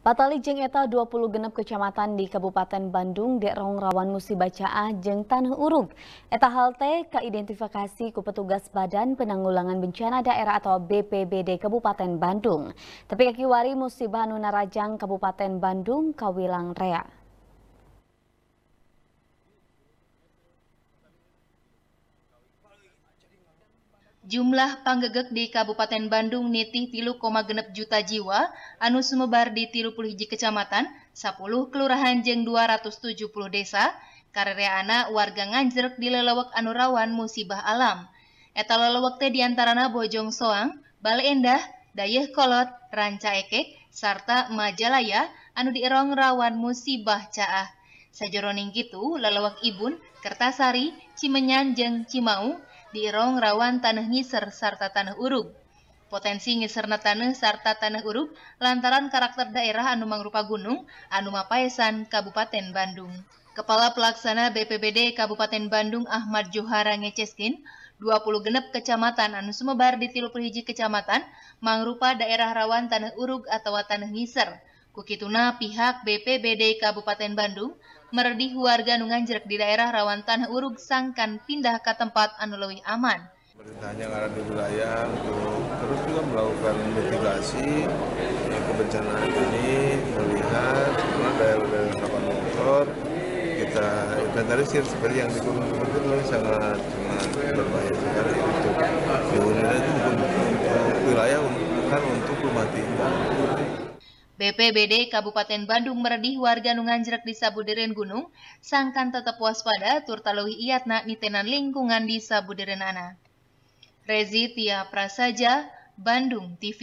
Patali jeng eta 20 genep kecamatan di Kabupaten Bandung derong rawan musibah Bacaa jeng tanah uruk. Eta halte keidentifikasi ku petugas Badan Penanggulangan Bencana Daerah atau BPBD Kabupaten Bandung. Tapi kaki wari musibah nunarajang Kabupaten Bandung kawilang rea. Jumlah panggegek di Kabupaten Bandung nitih tilu genep juta jiwa, anu sumebar di tilu puluh hiji kecamatan, 10 kelurahan jeng 270 desa, anak warga nganjrek di lelewak anu rawan musibah alam. Eta lelewak teh diantarana Bojong Soang, Bale Endah, Dayeh Kolot, Ranca Ekek, Majalaya, anu dierong rawan musibah caah. Sajeroning gitu, lelewak Ibun, Kertasari, Cimenyan jeng Cimau, di rong rawan tanah ngisir serta tanah urug. Potensi ngisirna tanah serta tanah urug lantaran karakter daerah anu mangrupa gunung, anu mapaesan Kabupaten Bandung. Kepala Pelaksana BPBD Kabupaten Bandung Ahmad Johara Ngeceskin 20 genep kecamatan anu sumebar di tilu perhiji kecamatan mangrupa daerah rawan tanah urug atau tanah ngisir. Bukituna, pihak BPBD Kabupaten Bandung meredih warga nunganjrek di daerah rawan tanah urug sangkan pindah ke tempat anu aman. Pemerintahnya ngarang di wilayah untuk terus juga melakukan mitigasi ya, kebencanaan ini melihat karena daerah-daerah kapal motor kita inventarisir seperti yang dikurung-kurung sangat sangat berbahaya sekali untuk diurus ya, BPBD Kabupaten Bandung meredih warga nunganjrek di Sabuderen Gunung, sangkan tetap waspada turtaluhi iatna nitenan lingkungan di Sabuderen Ana. Rezi Tia Prasaja, Bandung TV.